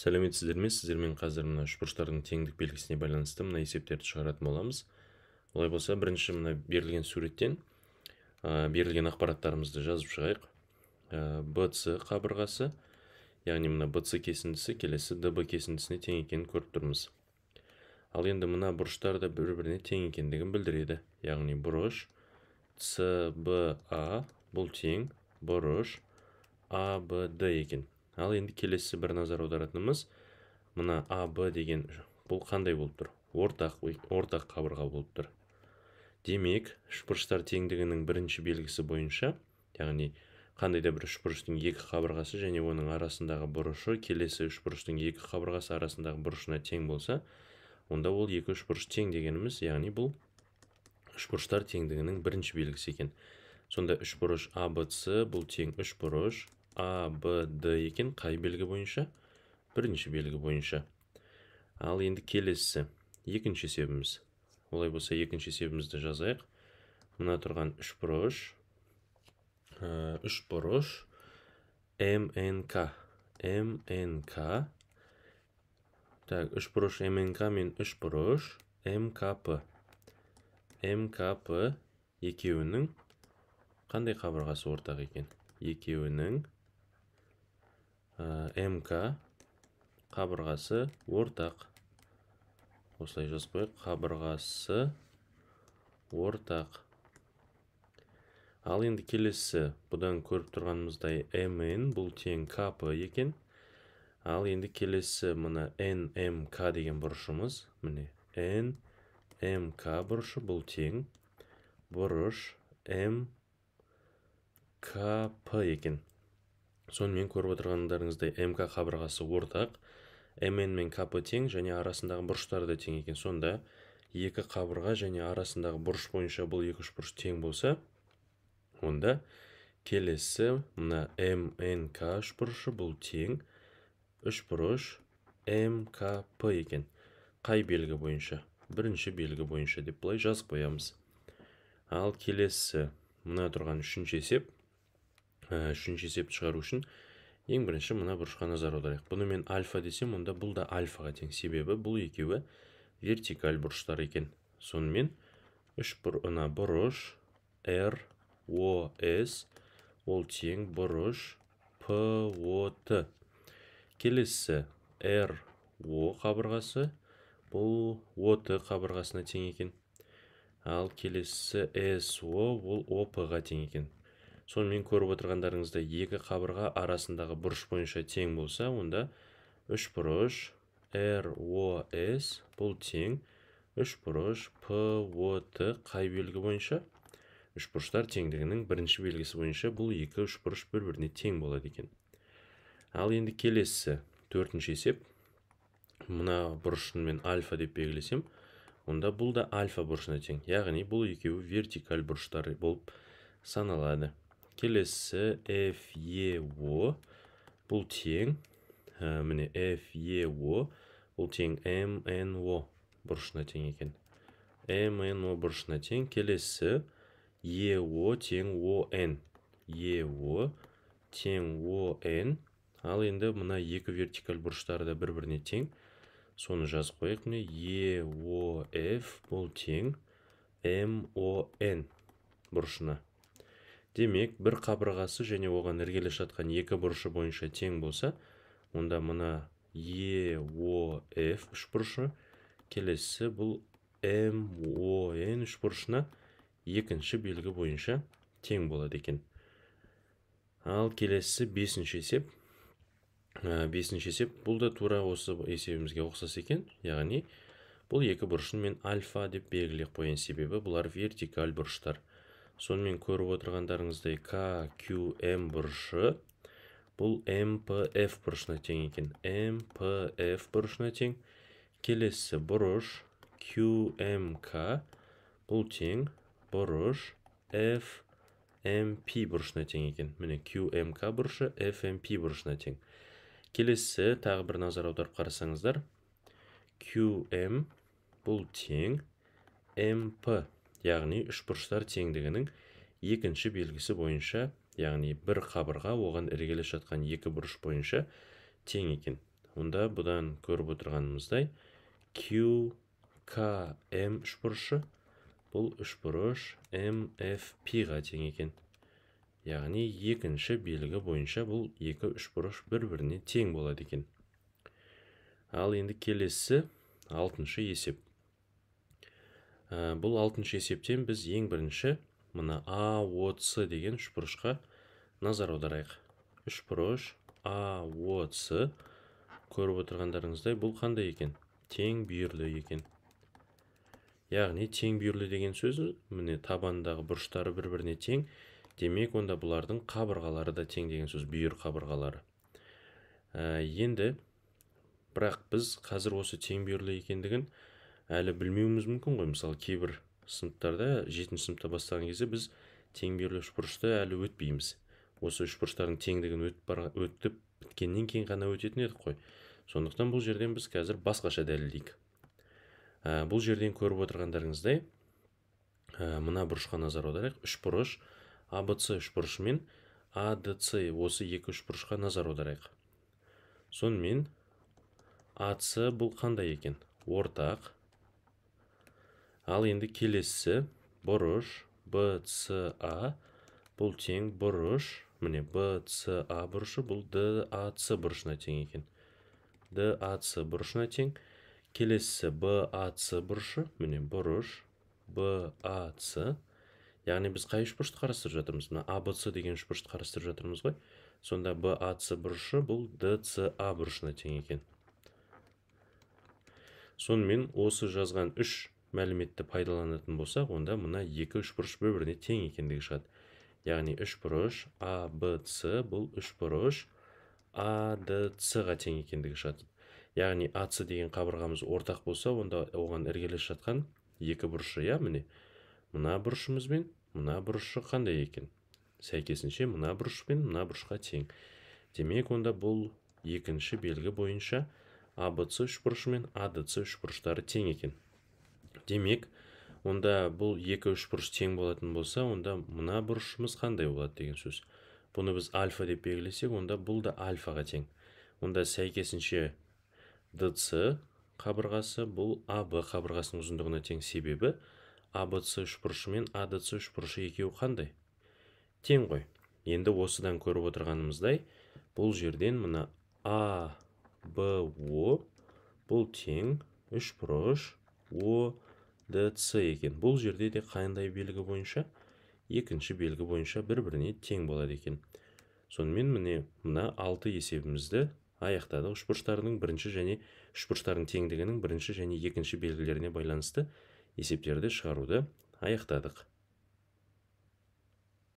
сәлеметсіздер ме сіздермен қазір мына үшбұрыштардың теңдік белгісіне байланысты мына есептерді шығаратын боламыз олай болса бірінші мына берілген суреттен ә, берілген ақпараттарымызды жазып шығайық ә, қабырғасы яғни мына bc кесіндісі келесі db кесіндісіне тең екенін көріп тұрмыз ал енді мына бұрыштар да бір біріне тең екендігін білдіреді яғни бұрыш cba бұл тең бұрыш абд екен ал енді келесі бір назар аударатынымыз мына а деген бұл қандай болып тұр ортақ ортақ қабырға болып тұр демек үшбұрыштар теңдігінің бірінші белгісі бойынша яғни қандай да бір үшбұрыштың екі қабырғасы және оның арасындағы бұрышы келесі үшбұрыштың екі қабырғасы арасындағы бұрышына тең болса онда ол екі үшбұрыш тең дегеніміз яғни бұл үшбұрыштар теңдігінің бірінші белгісі екен сонда үшбұрыш абц бұл тең үшбұрыш а б д екен қай белгі бойынша бірінші белгі бойынша ал енді келесі. екінші есебіміз олай болса екінші есебімізді жазайық мына тұрған үш бұрыш ә, үш бұрыш мнк мнк так үш бұрыш мнк мен үш бұрыш мкп мкп екеуінің қандай қабырғасы ортақ екен екеуінің Э, МК қабырғасы ортақ осылай жазып қояйық қабырғасы ортақ ал енді келесі бұдан көріп тұрғанымыздай mn бұл тең кп екен ал енді келесі мына нмк деген бұрышымыз міне нмк бұрышы бұл тең бұрыш мкп екен сонымен көріп отырғандарыңыздай мк қабырғасы ортақ мн мен кп тең және арасындағы бұрыштар да тең екен сонда екі қабырға және арасындағы бұрыш бойынша бұл екі үшбұрыш тең болса онда келесі мына мнк үшбұрышы бұл тең үш үшбұрыш мкп екен қай белгі бойынша бірінші белгі бойынша деп былай жазып қоямыз ал келесі мына тұрған үшінші есеп Э, үшінші есепті шығару үшін ең бірінші мына бұрышқа назар аударайық бұны мен альфа десем онда бұл да альфаға тең себебі бұл екеуі вертикаль бұрыштар екен сонымен үш бұр, ұна бұрыш р о ол тең бұрыш п о т келесі р о қабырғасы бұл от қабырғасына тең екен ал келесі со ол ға тең екен сонымен көріп отырғандарыңызда екі қабырға арасындағы бұрыш бойынша тең болса онда үш бұрыш ROS бұл тең үш бұрыш ПОТ қай белгі бойынша үш бұрыштар теңдігінің бірінші белгісі бойынша бұл екі үш бұрыш бір біріне тең болады екен ал енді келесі төртінші есеп мына бұрышын мен альфа деп белгілесем онда бұл да альфа бұрышына тең яғни бұл екеуі вертикаль бұрыштар болып саналады келесі FEO бұл тең f міне e, FEO бұл тең MNO бұрышына тең екен O бұрышына тең келесі EO тең ON EO тең N. ал енді мына екі вертикаль бұрыштары да бір-біріне тең соны жазып қояйық міне e, F бұл тең N бұрышына демек бір қабырғасы және оған іргелес жатқан екі бұрышы бойынша тең болса онда мына e үш бұрышы, келесі бұл үш бұрышына екінші белгі бойынша тең болады екен ал келесі бесінші есеп ә, бесінші есеп бұл да тура осы есебімізге ұқсас екен яғни бұл екі бұрышын мен альфа деп белгілеп қояйын себебі бұлар вертикаль бұрыштар сонымен көріп отырғандарыңыздай KQM бұрышы бұл MPF бұрышына тең екен MPF бұрышына тең келесі бұрыш QMK бұл тең бұрыш FMP бұрышына тең екен міне QMK бұрышы FMP бұрышына тең келесі тағы бір назар аударып қарасаңыздар QM бұл тең MP яғни үшбұрыштар теңдігінің екінші белгісі бойынша яғни бір қабырға оған іргелес жатқан екі бұрыш бойынша тең екен онда бұдан көріп отырғанымыздай QKM үшбұрышы бұл үшбұрыш MFP ға тең екен яғни екінші белгі бойынша бұл екі үшбұрыш бір біріне тең болады екен ал енді келесі алтыншы есеп ә, бұл алтыншы есептен біз ең бірінші мына а деген үшбұрышқа назар аударайық үшбұрыш а с көріп отырғандарыңыздай бұл қандай екен тең бүйірлі екен яғни тең бүйірлі деген сөз міне табандағы бұрыштары бір біріне тең демек онда бұлардың қабырғалары да тең деген сөз бүйір қабырғалары ә, енді бірақ біз қазір осы тең бүйірлі екендігін әлі білмеуіміз мүмкін ғой мысалы кейбір сыныптарда жетінші сыныпта бастаған кезде біз тең үшбұрышты әлі өтпейміз осы үшбұрыштардың теңдігін өтіп, өтіп біткеннен кейін ғана өтетін едік қой сондықтан бұл жерден біз қазір басқаша дәлелдейік ә, бұл жерден көріп отырғандарыңыздай ә, мына бұрышқа назар аударайық үш бұрыш абц үшбұрышы мен адц осы екі үшбұрышқа назар аударайық сонымен ац бұл қандай екен ортақ ал енді келесі бұрыш bca бұл тең бұрыш міне bca бұрышы бұл dac бұрышына тең екен dac бұрышына тең келесі bac бұрышы міне бұрыш bac яғни біз қай үшбұрышты қарастырып жатырмыз мына абц деген үшбұрышты қарастырып жатырмыз ғой сонда bac бұрышы бұл dca бұрышына тең екен сонымен осы жазған үш мәліметті пайдаланатын болсақ онда мына екі үшбұрыш бір біріне тең екендігі шығады яғни үшбұрыш а б бұл үшбұрыш а д ға тең екендігі шығады яғни ац деген қабырғамыз ортақ болса онда оған іргелес жатқан екі бұрышы иә міне мына бұрышымыз бен мына бұрышы қандай екен сәйкесінше мына бұрыш пен мына бұрышқа тең демек онда бұл екінші белгі бойынша абц үшбұрышы мен адц үшбұрыштары тең екен демек онда бұл екі үш бұрыш тең болатын болса онда мына бұрышымыз қандай болады деген сөз бұны біз альфа деп белгілесек онда бұл да альфаға тең онда сәйкесінше dc қабырғасы бұл аб қабырғасының ұзындығына тең себебі абц үшбұрышы мен адц үшбұрышы екеуі қандай тең ғой енді осыдан көріп отырғанымыздай бұл жерден мына а б о бұл тең үшбұрыш о dc екен бұл жерде де қайындай белгі бойынша екінші белгі бойынша бір біріне тең болады екен сонымен міне мына алты есебімізді аяқтадық үшбұрыштардың бірінші және үшбұрыштардың теңдігінің бірінші және екінші белгілеріне байланысты есептерді шығаруды аяқтадық